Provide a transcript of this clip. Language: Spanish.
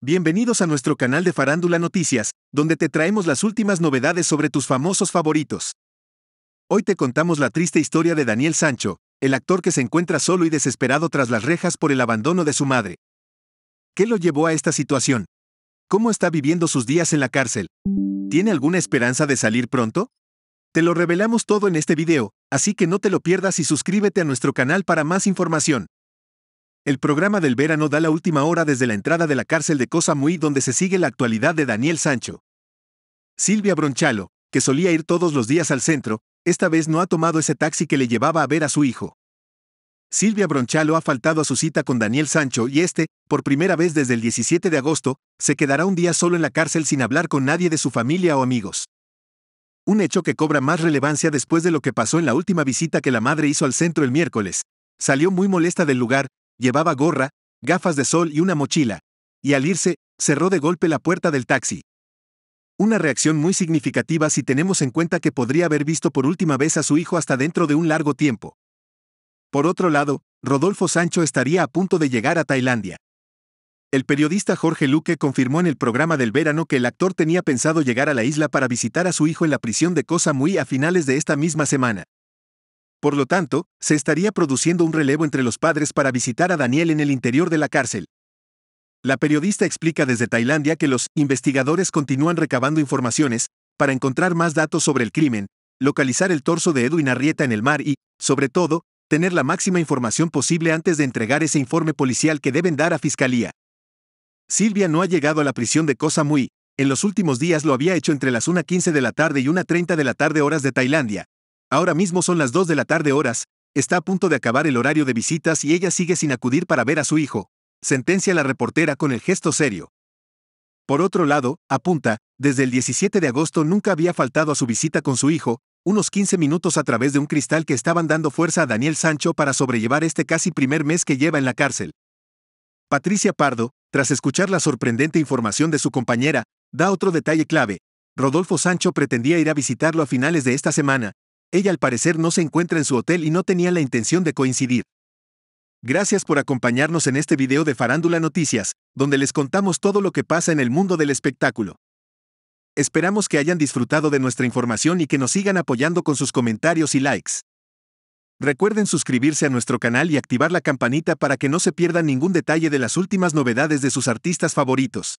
Bienvenidos a nuestro canal de Farándula Noticias, donde te traemos las últimas novedades sobre tus famosos favoritos. Hoy te contamos la triste historia de Daniel Sancho, el actor que se encuentra solo y desesperado tras las rejas por el abandono de su madre. ¿Qué lo llevó a esta situación? ¿Cómo está viviendo sus días en la cárcel? ¿Tiene alguna esperanza de salir pronto? Te lo revelamos todo en este video, así que no te lo pierdas y suscríbete a nuestro canal para más información. El programa del verano da la última hora desde la entrada de la cárcel de Cosa Cosamuy donde se sigue la actualidad de Daniel Sancho. Silvia Bronchalo, que solía ir todos los días al centro, esta vez no ha tomado ese taxi que le llevaba a ver a su hijo. Silvia Bronchalo ha faltado a su cita con Daniel Sancho y este, por primera vez desde el 17 de agosto, se quedará un día solo en la cárcel sin hablar con nadie de su familia o amigos. Un hecho que cobra más relevancia después de lo que pasó en la última visita que la madre hizo al centro el miércoles. Salió muy molesta del lugar, llevaba gorra, gafas de sol y una mochila, y al irse, cerró de golpe la puerta del taxi. Una reacción muy significativa si tenemos en cuenta que podría haber visto por última vez a su hijo hasta dentro de un largo tiempo. Por otro lado, Rodolfo Sancho estaría a punto de llegar a Tailandia. El periodista Jorge Luque confirmó en el programa del verano que el actor tenía pensado llegar a la isla para visitar a su hijo en la prisión de Koh Samui a finales de esta misma semana. Por lo tanto, se estaría produciendo un relevo entre los padres para visitar a Daniel en el interior de la cárcel. La periodista explica desde Tailandia que los investigadores continúan recabando informaciones para encontrar más datos sobre el crimen, localizar el torso de Edwin Arrieta en el mar y, sobre todo, tener la máxima información posible antes de entregar ese informe policial que deben dar a fiscalía. Silvia no ha llegado a la prisión de Koh Samui, en los últimos días lo había hecho entre las 1.15 de la tarde y 1.30 de la tarde horas de Tailandia, Ahora mismo son las 2 de la tarde horas, está a punto de acabar el horario de visitas y ella sigue sin acudir para ver a su hijo, sentencia la reportera con el gesto serio. Por otro lado, apunta, desde el 17 de agosto nunca había faltado a su visita con su hijo, unos 15 minutos a través de un cristal que estaban dando fuerza a Daniel Sancho para sobrellevar este casi primer mes que lleva en la cárcel. Patricia Pardo, tras escuchar la sorprendente información de su compañera, da otro detalle clave. Rodolfo Sancho pretendía ir a visitarlo a finales de esta semana, ella al parecer no se encuentra en su hotel y no tenía la intención de coincidir. Gracias por acompañarnos en este video de Farándula Noticias, donde les contamos todo lo que pasa en el mundo del espectáculo. Esperamos que hayan disfrutado de nuestra información y que nos sigan apoyando con sus comentarios y likes. Recuerden suscribirse a nuestro canal y activar la campanita para que no se pierdan ningún detalle de las últimas novedades de sus artistas favoritos.